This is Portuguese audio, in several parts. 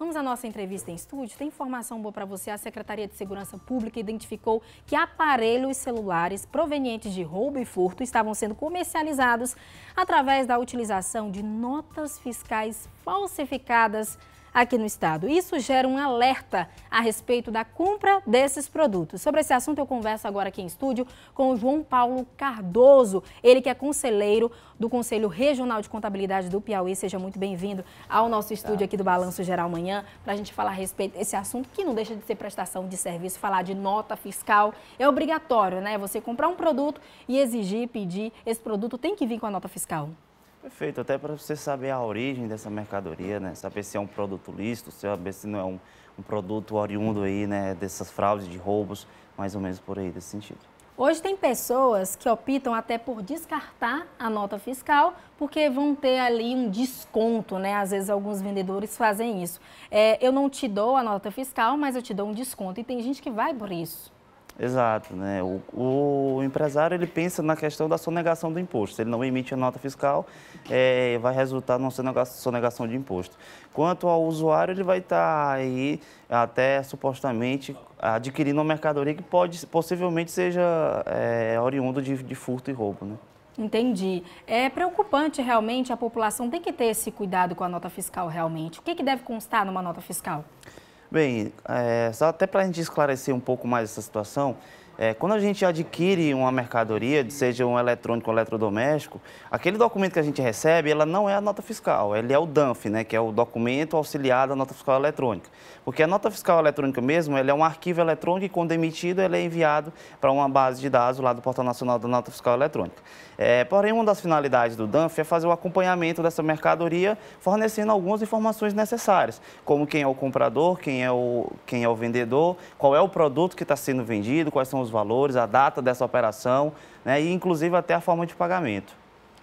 Vamos à nossa entrevista em estúdio. Tem informação boa para você. A Secretaria de Segurança Pública identificou que aparelhos celulares provenientes de roubo e furto estavam sendo comercializados através da utilização de notas fiscais falsificadas aqui no estado. Isso gera um alerta a respeito da compra desses produtos. Sobre esse assunto, eu converso agora aqui em estúdio com o João Paulo Cardoso, ele que é conselheiro do Conselho Regional de Contabilidade do Piauí. Seja muito bem-vindo ao nosso estúdio aqui do Balanço Geral amanhã para a gente falar a respeito desse assunto que não deixa de ser prestação de serviço, falar de nota fiscal. É obrigatório, né? Você comprar um produto e exigir, pedir. Esse produto tem que vir com a nota fiscal. Perfeito, até para você saber a origem dessa mercadoria, né? Saber se é um produto lícito, saber se não é um, um produto oriundo aí, né? Dessas fraudes, de roubos, mais ou menos por aí, desse sentido. Hoje tem pessoas que optam até por descartar a nota fiscal, porque vão ter ali um desconto, né? Às vezes alguns vendedores fazem isso. É, eu não te dou a nota fiscal, mas eu te dou um desconto. E tem gente que vai por isso. Exato, né? O, o, empresário ele pensa na questão da sonegação do imposto. Se ele não emite a nota fiscal, é, vai resultar numa sonegação de imposto. Quanto ao usuário, ele vai estar tá aí até supostamente adquirindo uma mercadoria que pode possivelmente seja é, oriundo de, de furto e roubo, né? Entendi. É preocupante realmente, a população tem que ter esse cuidado com a nota fiscal realmente. O que, que deve constar numa nota fiscal? Bem, é, só até para a gente esclarecer um pouco mais essa situação, é, quando a gente adquire uma mercadoria, seja um eletrônico ou um eletrodoméstico, aquele documento que a gente recebe, ela não é a nota fiscal, ele é o DANF, né, que é o documento auxiliar da nota fiscal eletrônica. Porque a nota fiscal eletrônica mesmo, ela é um arquivo eletrônico e quando emitido, ele é enviado para uma base de dados lá do Portal Nacional da Nota Fiscal Eletrônica. É, porém, uma das finalidades do DANF é fazer o acompanhamento dessa mercadoria, fornecendo algumas informações necessárias, como quem é o comprador, quem é o, quem é o vendedor, qual é o produto que está sendo vendido, quais são os os valores, a data dessa operação né, e, inclusive, até a forma de pagamento.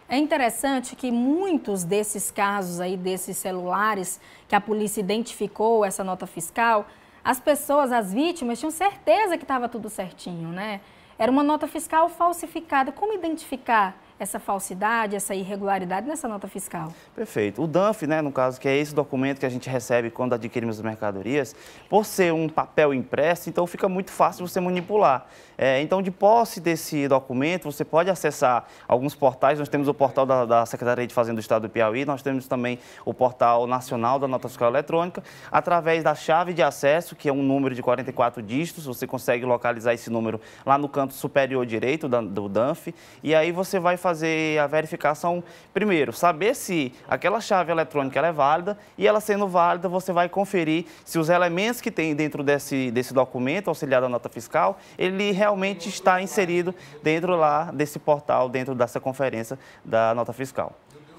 É interessante que muitos desses casos aí, desses celulares que a polícia identificou essa nota fiscal, as pessoas, as vítimas, tinham certeza que estava tudo certinho, né? Era uma nota fiscal falsificada. Como identificar essa falsidade, essa irregularidade nessa nota fiscal. Perfeito. O DANF, né, no caso, que é esse documento que a gente recebe quando adquirimos as mercadorias, por ser um papel impresso, então fica muito fácil você manipular. É, então, de posse desse documento, você pode acessar alguns portais. Nós temos o portal da, da Secretaria de Fazenda do Estado do Piauí, nós temos também o portal nacional da nota fiscal eletrônica. Através da chave de acesso, que é um número de 44 dígitos, você consegue localizar esse número lá no canto superior direito da, do DANF, e aí você vai fazer fazer a verificação primeiro, saber se aquela chave eletrônica ela é válida e ela sendo válida, você vai conferir se os elementos que tem dentro desse, desse documento, auxiliar da nota fiscal, ele realmente está inserido dentro lá desse portal, dentro dessa conferência da nota fiscal.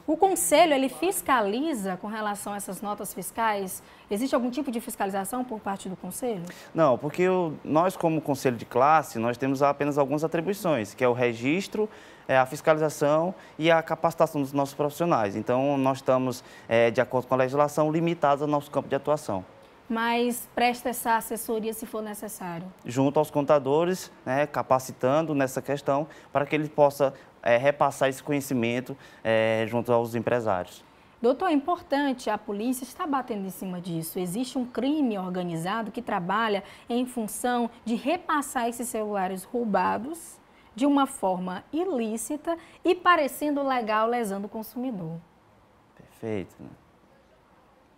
O conselho ele fiscaliza com relação a essas notas fiscais? Existe algum tipo de fiscalização por parte do conselho? Não, porque o, nós como conselho de classe nós temos apenas algumas atribuições, que é o registro, é, a fiscalização e a capacitação dos nossos profissionais. Então nós estamos é, de acordo com a legislação limitados ao nosso campo de atuação mas presta essa assessoria se for necessário. Junto aos contadores, né, capacitando nessa questão, para que ele possa é, repassar esse conhecimento é, junto aos empresários. Doutor, é importante, a polícia está batendo em cima disso. Existe um crime organizado que trabalha em função de repassar esses celulares roubados de uma forma ilícita e parecendo legal, lesando o consumidor. Perfeito. Né?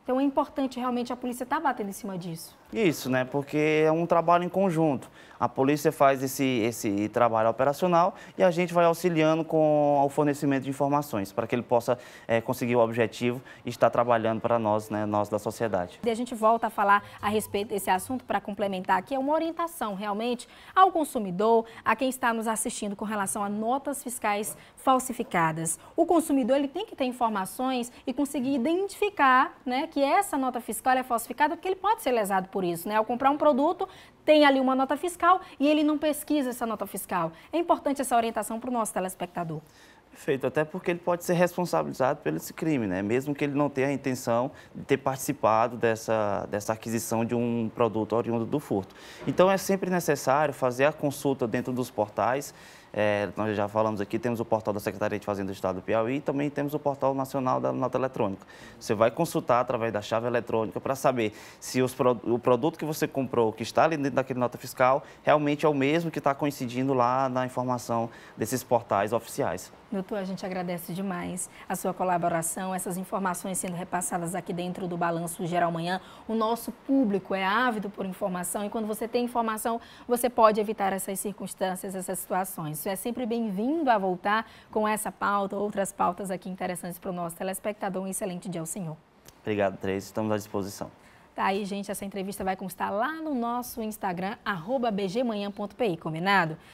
Então é importante realmente a polícia estar tá batendo em cima disso. Isso, né? Porque é um trabalho em conjunto. A polícia faz esse, esse trabalho operacional e a gente vai auxiliando com o fornecimento de informações para que ele possa é, conseguir o objetivo e estar trabalhando para nós, né, nós da sociedade. E a gente volta a falar a respeito desse assunto para complementar aqui, é uma orientação realmente ao consumidor, a quem está nos assistindo com relação a notas fiscais falsificadas. O consumidor ele tem que ter informações e conseguir identificar né, que essa nota fiscal é falsificada porque ele pode ser lesado por por isso, né? Ao comprar um produto, tem ali uma nota fiscal e ele não pesquisa essa nota fiscal. É importante essa orientação para o nosso telespectador. feito até porque ele pode ser responsabilizado pelo esse crime, né? Mesmo que ele não tenha a intenção de ter participado dessa, dessa aquisição de um produto oriundo do furto. Então é sempre necessário fazer a consulta dentro dos portais é, nós já falamos aqui, temos o portal da Secretaria de Fazenda do Estado do Piauí e também temos o portal nacional da nota eletrônica. Você vai consultar através da chave eletrônica para saber se os, o produto que você comprou, que está ali dentro daquele nota fiscal, realmente é o mesmo que está coincidindo lá na informação desses portais oficiais. Doutor, a gente agradece demais a sua colaboração, essas informações sendo repassadas aqui dentro do Balanço Geral Manhã. O nosso público é ávido por informação e quando você tem informação, você pode evitar essas circunstâncias, essas situações. Você é sempre bem-vindo a voltar com essa pauta, outras pautas aqui interessantes para o nosso telespectador. Um excelente dia ao senhor. Obrigado, Três. Estamos à disposição. Tá aí, gente, essa entrevista vai constar lá no nosso Instagram, bgmanhã.pi, combinado?